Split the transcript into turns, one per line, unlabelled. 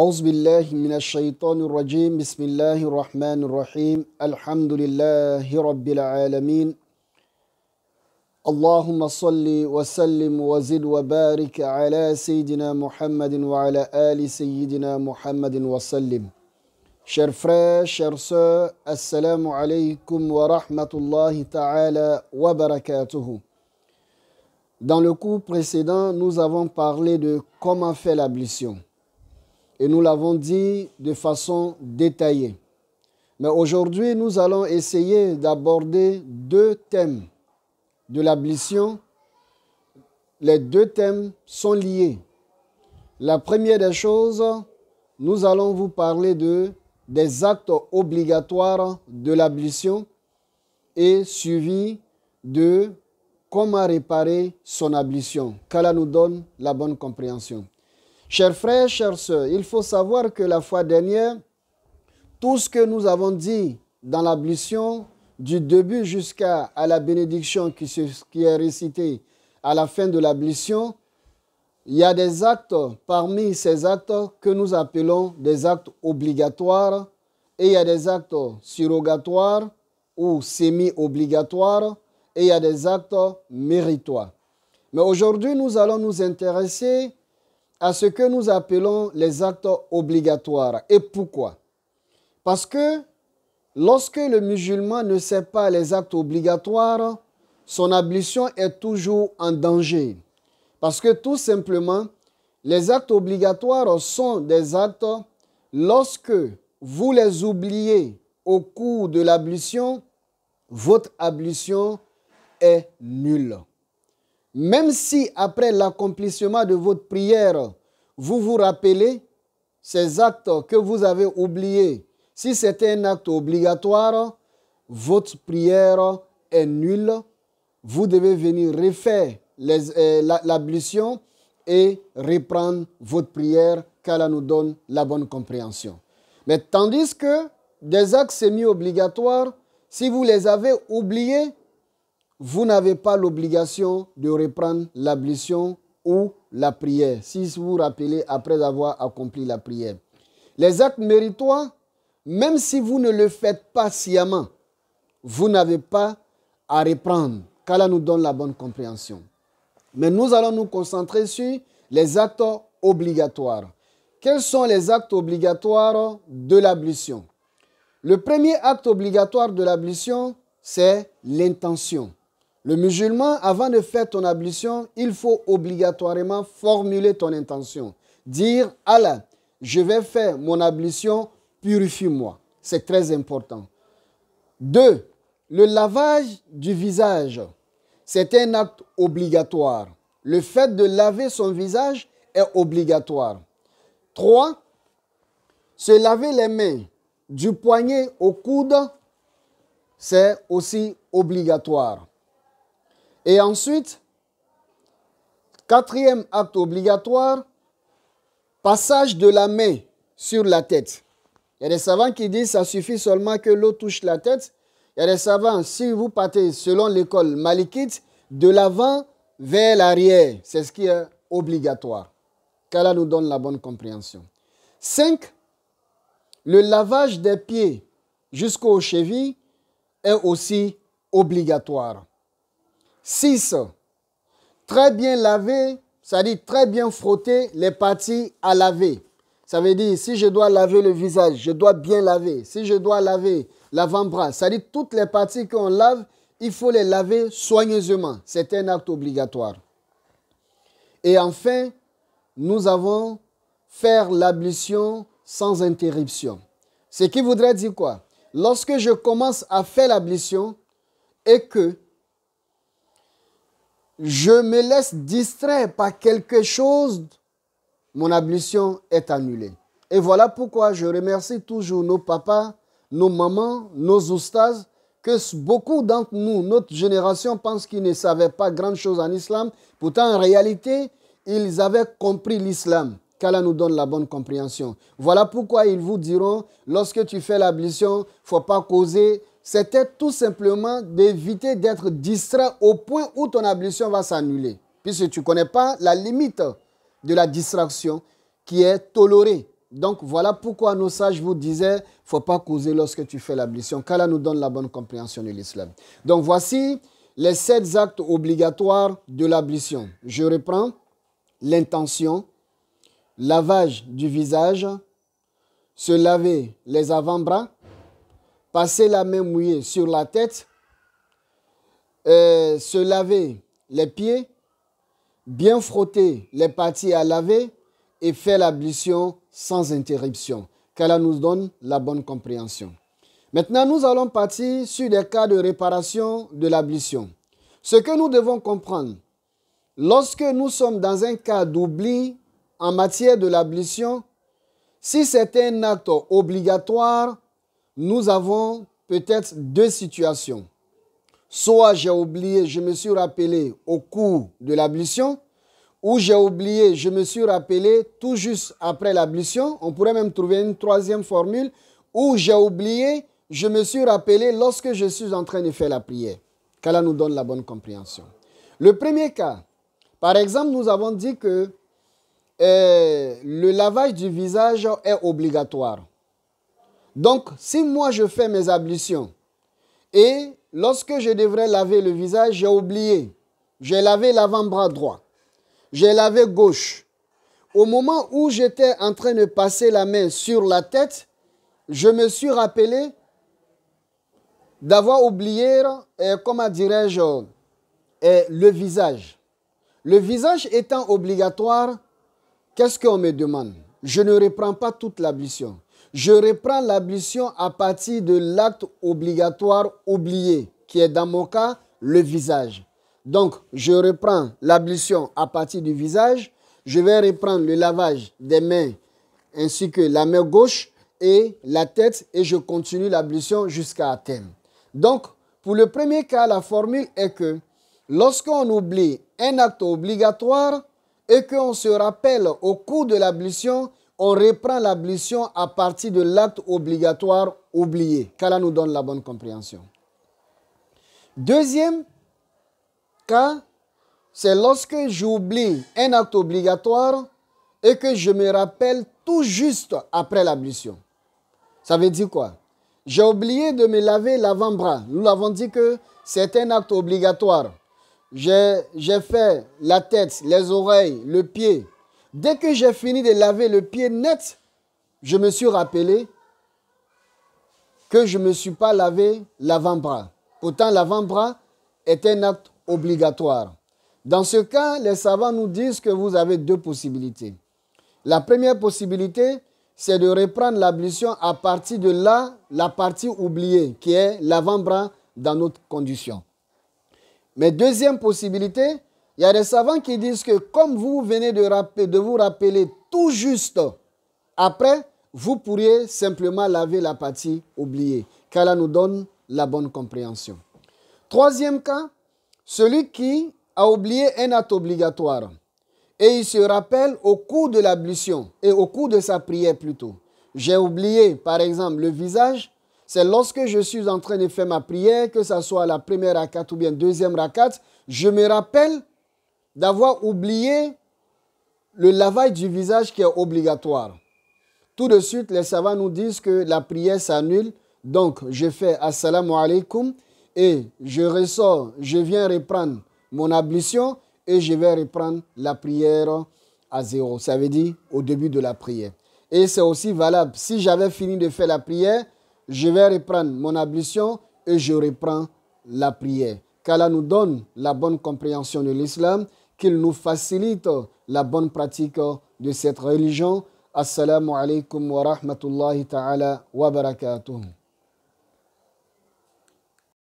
أعوذ بالله من الشيطان الرجيم بسم الله الرحمن الرحيم الحمد لله رب العالمين اللهم صل وسلم وزد وبارك على سيدنا محمد وعلى آل سيدنا محمد وسلم شر شر السلام عليكم ورحمة الله تعالى وبركاته Dans le cours précédent, nous avons parlé de comment faire l'ablution. Et nous l'avons dit de façon détaillée. Mais aujourd'hui, nous allons essayer d'aborder deux thèmes de l'ablution. Les deux thèmes sont liés. La première des choses, nous allons vous parler de, des actes obligatoires de l'ablution et suivi de comment réparer son ablution. Qu'Allah nous donne la bonne compréhension. Chers frères, chers sœurs, il faut savoir que la fois dernière, tout ce que nous avons dit dans l'ablution, du début jusqu'à la bénédiction qui, qui est récitée à la fin de l'ablution, il y a des actes, parmi ces actes, que nous appelons des actes obligatoires et il y a des actes surrogatoires ou semi-obligatoires et il y a des actes méritoires. Mais aujourd'hui, nous allons nous intéresser à ce que nous appelons les actes obligatoires. Et pourquoi Parce que lorsque le musulman ne sait pas les actes obligatoires, son ablution est toujours en danger. Parce que tout simplement, les actes obligatoires sont des actes lorsque vous les oubliez au cours de l'ablution, votre ablution est nulle. Même si après l'accomplissement de votre prière, vous vous rappelez ces actes que vous avez oubliés, si c'était un acte obligatoire, votre prière est nulle. Vous devez venir refaire euh, l'ablution et reprendre votre prière qu'Allah nous donne la bonne compréhension. Mais tandis que des actes semi-obligatoires, si vous les avez oubliés, vous n'avez pas l'obligation de reprendre l'ablution ou la prière, si vous vous rappelez après avoir accompli la prière. Les actes méritoires, même si vous ne le faites pas sciemment, vous n'avez pas à reprendre, car nous donne la bonne compréhension. Mais nous allons nous concentrer sur les actes obligatoires. Quels sont les actes obligatoires de l'ablution Le premier acte obligatoire de l'ablution, c'est l'intention. Le musulman, avant de faire ton ablution, il faut obligatoirement formuler ton intention. Dire, Allah, je vais faire mon ablution, purifie-moi. C'est très important. Deux, le lavage du visage. C'est un acte obligatoire. Le fait de laver son visage est obligatoire. Trois, se laver les mains du poignet au coude, c'est aussi obligatoire. Et ensuite, quatrième acte obligatoire, passage de la main sur la tête. Il y a des savants qui disent que ça suffit seulement que l'eau touche la tête. Il y a des savants, si vous partez selon l'école malikite, de l'avant vers l'arrière, c'est ce qui est obligatoire. Qu'Allah nous donne la bonne compréhension. 5. Le lavage des pieds jusqu'aux chevilles est aussi obligatoire. 6. Très bien laver, ça dit très bien frotter les parties à laver. Ça veut dire, si je dois laver le visage, je dois bien laver. Si je dois laver l'avant-bras, ça dit toutes les parties qu'on lave, il faut les laver soigneusement. C'est un acte obligatoire. Et enfin, nous avons faire l'ablution sans interruption. Ce qui voudrait dire quoi Lorsque je commence à faire l'ablution et que je me laisse distraire par quelque chose, mon ablution est annulée. Et voilà pourquoi je remercie toujours nos papas, nos mamans, nos oustas, que beaucoup d'entre nous, notre génération, pense qu'ils ne savaient pas grand-chose en islam. Pourtant, en réalité, ils avaient compris l'islam. Qu'Allah nous donne la bonne compréhension. Voilà pourquoi ils vous diront, lorsque tu fais l'ablution, faut pas causer, c'était tout simplement d'éviter d'être distrait au point où ton ablution va s'annuler. Puisque tu ne connais pas la limite de la distraction qui est tolérée. Donc voilà pourquoi nos sages vous disaient, faut pas causer lorsque tu fais l'ablution. Qu'Allah nous donne la bonne compréhension de l'islam. Donc voici les sept actes obligatoires de l'ablution. Je reprends l'intention, lavage du visage, se laver les avant-bras, passer la main mouillée sur la tête, euh, se laver les pieds, bien frotter les parties à laver et faire l'ablution sans interruption. Qu'elle nous donne la bonne compréhension. Maintenant, nous allons partir sur des cas de réparation de l'ablution. Ce que nous devons comprendre, lorsque nous sommes dans un cas d'oubli en matière de l'ablution, si c'est un acte obligatoire, nous avons peut-être deux situations. Soit j'ai oublié, je me suis rappelé au cours de l'ablution, ou j'ai oublié, je me suis rappelé tout juste après l'ablution. On pourrait même trouver une troisième formule, ou j'ai oublié, je me suis rappelé lorsque je suis en train de faire la prière. Qu'Allah nous donne la bonne compréhension. Le premier cas, par exemple, nous avons dit que euh, le lavage du visage est obligatoire. Donc, si moi je fais mes ablutions et lorsque je devrais laver le visage, j'ai oublié. J'ai lavé l'avant-bras droit. J'ai lavé gauche. Au moment où j'étais en train de passer la main sur la tête, je me suis rappelé d'avoir oublié, euh, comment dirais-je, euh, le visage. Le visage étant obligatoire, qu'est-ce qu'on me demande Je ne reprends pas toute l'ablution. Je reprends l'ablution à partir de l'acte obligatoire oublié, qui est dans mon cas le visage. Donc, je reprends l'ablution à partir du visage. Je vais reprendre le lavage des mains ainsi que la main gauche et la tête et je continue l'ablution jusqu'à Athènes. Donc, pour le premier cas, la formule est que lorsqu'on oublie un acte obligatoire et qu'on se rappelle au cours de l'ablution on reprend l'ablution à partir de l'acte obligatoire oublié. là nous donne la bonne compréhension. Deuxième cas, c'est lorsque j'oublie un acte obligatoire et que je me rappelle tout juste après l'ablution. Ça veut dire quoi J'ai oublié de me laver l'avant-bras. Nous l'avons dit que c'est un acte obligatoire. J'ai fait la tête, les oreilles, le pied, Dès que j'ai fini de laver le pied net, je me suis rappelé que je ne me suis pas lavé l'avant-bras. Pourtant, l'avant-bras est un acte obligatoire. Dans ce cas, les savants nous disent que vous avez deux possibilités. La première possibilité, c'est de reprendre l'ablution à partir de là, la partie oubliée, qui est l'avant-bras dans notre condition. Mais deuxième possibilité, il y a des savants qui disent que comme vous venez de, vous rappeler tout juste, après, vous pourriez simplement laver la partie oubliée, là nous donne la bonne compréhension. Troisième cas, celui qui a oublié un acte obligatoire et il se rappelle au cours de l'ablution et au cours de sa prière plutôt. J'ai oublié, par exemple, le visage. C'est lorsque je suis en train de faire ma prière, que ce soit la première rakat ou bien deuxième rakat, je me rappelle d'avoir oublié le lavage du visage qui est obligatoire. Tout de suite, les savants nous disent que la prière s'annule. Donc, je fais Assalamu alaikum et je ressors, je viens reprendre mon ablution et je vais reprendre la prière à zéro. Ça veut dire au début de la prière. Et c'est aussi valable. Si j'avais fini de faire la prière, je vais reprendre mon ablution et je reprends la prière. Qu'Allah nous donne la bonne compréhension de l'islam qu'il nous facilite la bonne pratique de cette religion. Assalamu alaikum wa rahmatullahi ta'ala wa barakatuh.